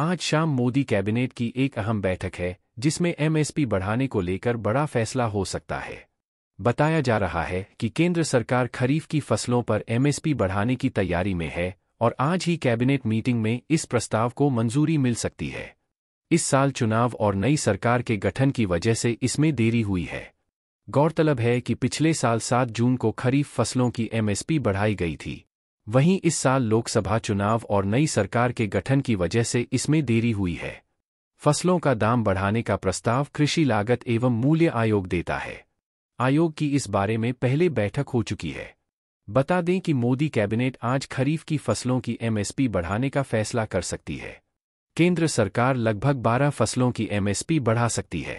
आज शाम मोदी कैबिनेट की एक अहम बैठक है जिसमें एमएसपी बढ़ाने को लेकर बड़ा फैसला हो सकता है बताया जा रहा है कि केंद्र सरकार खरीफ की फसलों पर एमएसपी बढ़ाने की तैयारी में है और आज ही कैबिनेट मीटिंग में इस प्रस्ताव को मंजूरी मिल सकती है इस साल चुनाव और नई सरकार के गठन की वजह से इसमें देरी हुई है गौरतलब है कि पिछले साल 7 जून को खरीफ फसलों की एमएसपी बढ़ाई गई थी वहीं इस साल लोकसभा चुनाव और नई सरकार के गठन की वजह से इसमें देरी हुई है फसलों का दाम बढ़ाने का प्रस्ताव कृषि लागत एवं मूल्य आयोग देता है आयोग की इस बारे में पहले बैठक हो चुकी है बता दें कि मोदी कैबिनेट आज खरीफ की फसलों की एमएसपी बढ़ाने का फैसला कर सकती है केंद्र सरकार लगभग 12 फसलों की एमएसपी बढ़ा सकती है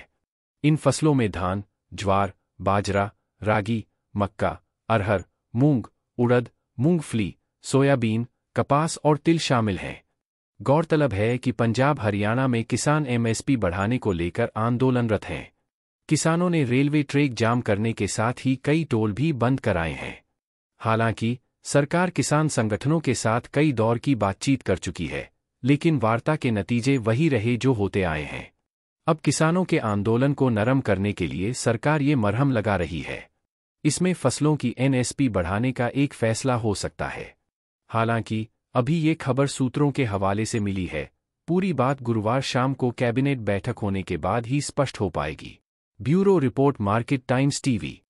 इन फसलों में धान ज्वार बाजरा रागी मक्का अरहर मूंग उड़द मूंगफली सोयाबीन कपास और तिल शामिल हैं गौरतलब है कि पंजाब हरियाणा में किसान एमएसपी बढ़ाने को लेकर आंदोलनरत हैं किसानों ने रेलवे ट्रैक जाम करने के साथ ही कई टोल भी बंद कराए हैं हालांकि सरकार किसान संगठनों के साथ कई दौर की बातचीत कर चुकी है लेकिन वार्ता के नतीजे वही रहे जो होते आए हैं अब किसानों के आंदोलन को नरम करने के लिए सरकार ये मरहम लगा रही है इसमें फसलों की एनएसपी बढ़ाने का एक फैसला हो सकता है हालांकि अभी ये खबर सूत्रों के हवाले से मिली है पूरी बात गुरुवार शाम को कैबिनेट बैठक होने के बाद ही स्पष्ट हो पाएगी bureau report market times TV